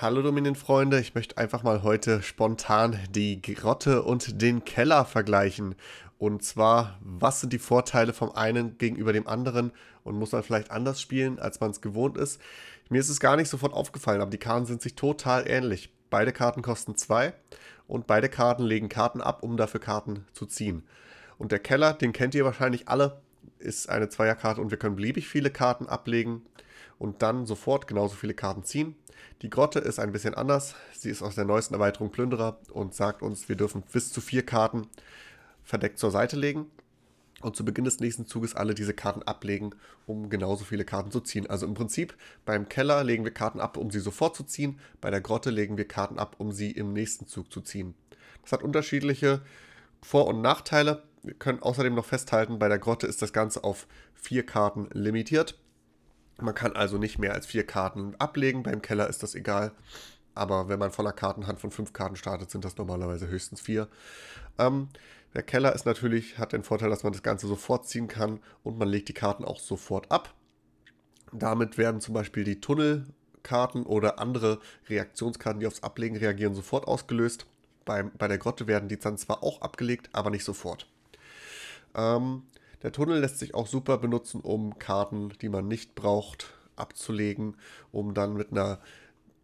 Hallo dominion freunde ich möchte einfach mal heute spontan die Grotte und den Keller vergleichen. Und zwar, was sind die Vorteile vom einen gegenüber dem anderen und muss man vielleicht anders spielen, als man es gewohnt ist. Mir ist es gar nicht sofort aufgefallen, aber die Karten sind sich total ähnlich. Beide Karten kosten zwei und beide Karten legen Karten ab, um dafür Karten zu ziehen. Und der Keller, den kennt ihr wahrscheinlich alle, ist eine Zweierkarte und wir können beliebig viele Karten ablegen und dann sofort genauso viele Karten ziehen. Die Grotte ist ein bisschen anders. Sie ist aus der neuesten Erweiterung Plünderer und sagt uns, wir dürfen bis zu vier Karten verdeckt zur Seite legen und zu Beginn des nächsten Zuges alle diese Karten ablegen, um genauso viele Karten zu ziehen. Also im Prinzip beim Keller legen wir Karten ab, um sie sofort zu ziehen, bei der Grotte legen wir Karten ab, um sie im nächsten Zug zu ziehen. Das hat unterschiedliche Vor- und Nachteile. Wir können außerdem noch festhalten, bei der Grotte ist das Ganze auf vier Karten limitiert. Man kann also nicht mehr als vier Karten ablegen. Beim Keller ist das egal. Aber wenn man voller Kartenhand von fünf Karten startet, sind das normalerweise höchstens vier. Ähm, der Keller ist natürlich, hat den Vorteil, dass man das Ganze sofort ziehen kann und man legt die Karten auch sofort ab. Damit werden zum Beispiel die Tunnelkarten oder andere Reaktionskarten, die aufs Ablegen reagieren, sofort ausgelöst. Bei, bei der Grotte werden die dann zwar auch abgelegt, aber nicht sofort. Ähm, der Tunnel lässt sich auch super benutzen, um Karten, die man nicht braucht, abzulegen, um dann mit einer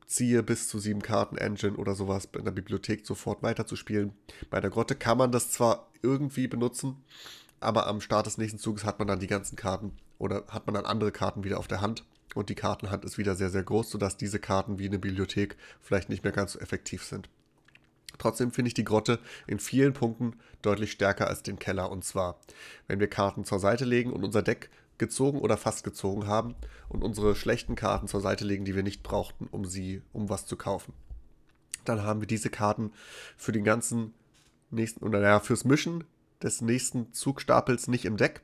ziehe bis zu sieben Karten Engine oder sowas in der Bibliothek sofort weiterzuspielen. Bei der Grotte kann man das zwar irgendwie benutzen, aber am Start des nächsten Zuges hat man dann die ganzen Karten oder hat man dann andere Karten wieder auf der Hand und die Kartenhand ist wieder sehr, sehr groß, sodass diese Karten wie eine Bibliothek vielleicht nicht mehr ganz so effektiv sind. Trotzdem finde ich die Grotte in vielen Punkten deutlich stärker als den Keller. Und zwar, wenn wir Karten zur Seite legen und unser Deck gezogen oder fast gezogen haben und unsere schlechten Karten zur Seite legen, die wir nicht brauchten, um sie, um was zu kaufen. Dann haben wir diese Karten für den ganzen nächsten, oder naja, fürs Mischen des nächsten Zugstapels nicht im Deck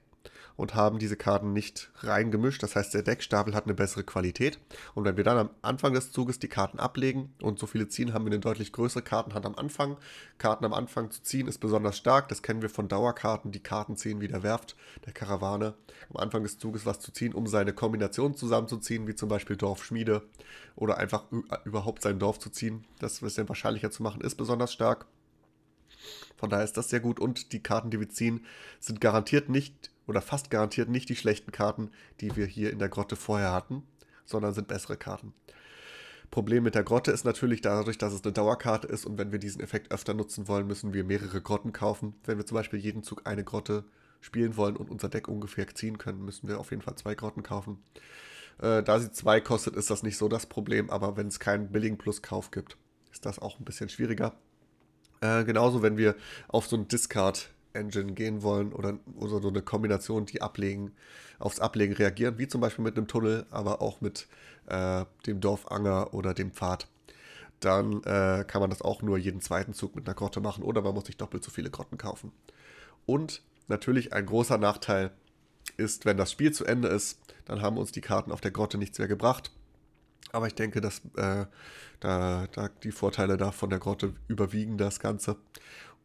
und haben diese Karten nicht reingemischt. Das heißt, der Deckstapel hat eine bessere Qualität. Und wenn wir dann am Anfang des Zuges die Karten ablegen und so viele ziehen, haben wir eine deutlich größere Kartenhand am Anfang. Karten am Anfang zu ziehen ist besonders stark. Das kennen wir von Dauerkarten, die Karten ziehen, wie der Werft, der Karawane. Am Anfang des Zuges was zu ziehen, um seine Kombination zusammenzuziehen, wie zum Beispiel Dorfschmiede oder einfach äh, überhaupt sein Dorf zu ziehen. Das ein bisschen wahrscheinlicher zu machen, ist besonders stark. Von daher ist das sehr gut und die Karten, die wir ziehen, sind garantiert nicht oder fast garantiert nicht die schlechten Karten, die wir hier in der Grotte vorher hatten, sondern sind bessere Karten. Problem mit der Grotte ist natürlich dadurch, dass es eine Dauerkarte ist und wenn wir diesen Effekt öfter nutzen wollen, müssen wir mehrere Grotten kaufen. Wenn wir zum Beispiel jeden Zug eine Grotte spielen wollen und unser Deck ungefähr ziehen können, müssen wir auf jeden Fall zwei Grotten kaufen. Äh, da sie zwei kostet, ist das nicht so das Problem, aber wenn es keinen billigen Pluskauf gibt, ist das auch ein bisschen schwieriger. Äh, genauso, wenn wir auf so einen Discard Engine gehen wollen oder, oder so eine Kombination, die ablegen, aufs Ablegen reagieren, wie zum Beispiel mit einem Tunnel, aber auch mit äh, dem Dorfanger oder dem Pfad. Dann äh, kann man das auch nur jeden zweiten Zug mit einer Grotte machen oder man muss sich doppelt so viele Grotten kaufen. Und natürlich ein großer Nachteil ist, wenn das Spiel zu Ende ist, dann haben uns die Karten auf der Grotte nichts mehr gebracht. Aber ich denke, dass äh, da, da die Vorteile da von der Grotte überwiegen das Ganze.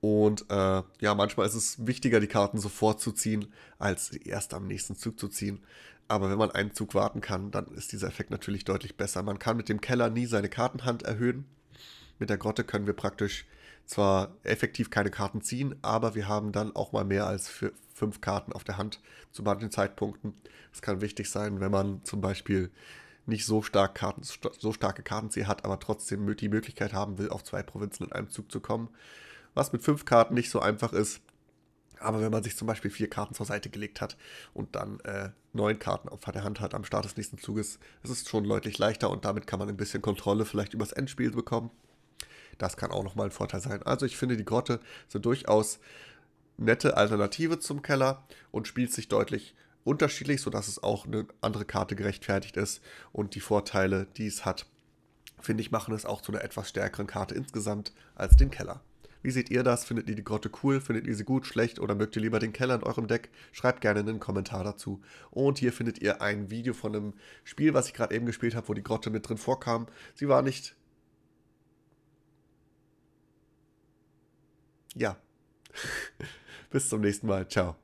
Und äh, ja, manchmal ist es wichtiger, die Karten sofort zu ziehen, als erst am nächsten Zug zu ziehen. Aber wenn man einen Zug warten kann, dann ist dieser Effekt natürlich deutlich besser. Man kann mit dem Keller nie seine Kartenhand erhöhen. Mit der Grotte können wir praktisch zwar effektiv keine Karten ziehen, aber wir haben dann auch mal mehr als fünf Karten auf der Hand zu manchen Zeitpunkten. Das kann wichtig sein, wenn man zum Beispiel nicht so, stark Karten, so starke Kartenzieher hat, aber trotzdem die Möglichkeit haben will, auf zwei Provinzen in einem Zug zu kommen was mit fünf Karten nicht so einfach ist. Aber wenn man sich zum Beispiel vier Karten zur Seite gelegt hat und dann äh, neun Karten auf der Hand hat am Start des nächsten Zuges, ist es schon deutlich leichter und damit kann man ein bisschen Kontrolle vielleicht übers Endspiel bekommen. Das kann auch nochmal ein Vorteil sein. Also ich finde, die Grotte sind durchaus nette Alternative zum Keller und spielt sich deutlich unterschiedlich, sodass es auch eine andere Karte gerechtfertigt ist und die Vorteile, die es hat, finde ich, machen es auch zu einer etwas stärkeren Karte insgesamt als den Keller. Wie seht ihr das? Findet ihr die Grotte cool? Findet ihr sie gut, schlecht oder mögt ihr lieber den Keller in eurem Deck? Schreibt gerne einen Kommentar dazu. Und hier findet ihr ein Video von einem Spiel, was ich gerade eben gespielt habe, wo die Grotte mit drin vorkam. Sie war nicht... Ja. Bis zum nächsten Mal. Ciao.